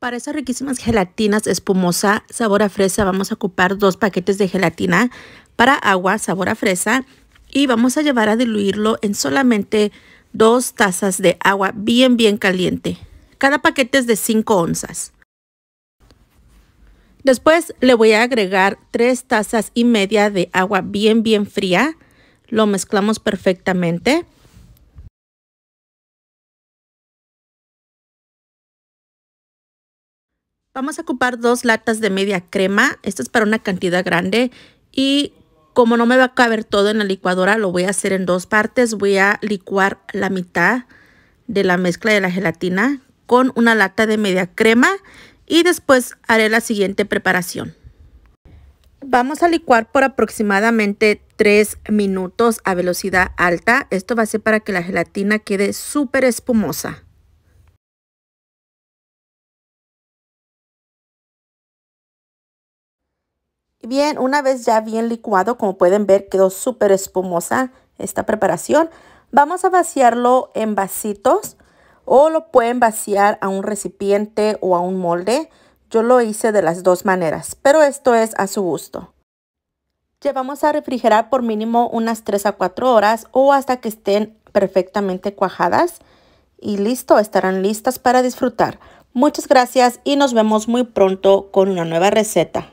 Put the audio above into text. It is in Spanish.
Para esas riquísimas gelatinas espumosa sabor a fresa vamos a ocupar dos paquetes de gelatina para agua sabor a fresa y vamos a llevar a diluirlo en solamente dos tazas de agua bien bien caliente. Cada paquete es de 5 onzas. Después le voy a agregar tres tazas y media de agua bien bien fría. Lo mezclamos perfectamente. Vamos a ocupar dos latas de media crema. Esto es para una cantidad grande. Y como no me va a caber todo en la licuadora, lo voy a hacer en dos partes. Voy a licuar la mitad de la mezcla de la gelatina con una lata de media crema y después haré la siguiente preparación. Vamos a licuar por aproximadamente 3 minutos a velocidad alta. Esto va a ser para que la gelatina quede súper espumosa. Bien, una vez ya bien licuado, como pueden ver, quedó súper espumosa esta preparación. Vamos a vaciarlo en vasitos o lo pueden vaciar a un recipiente o a un molde. Yo lo hice de las dos maneras, pero esto es a su gusto. Llevamos a refrigerar por mínimo unas 3 a 4 horas o hasta que estén perfectamente cuajadas. Y listo, estarán listas para disfrutar. Muchas gracias y nos vemos muy pronto con una nueva receta.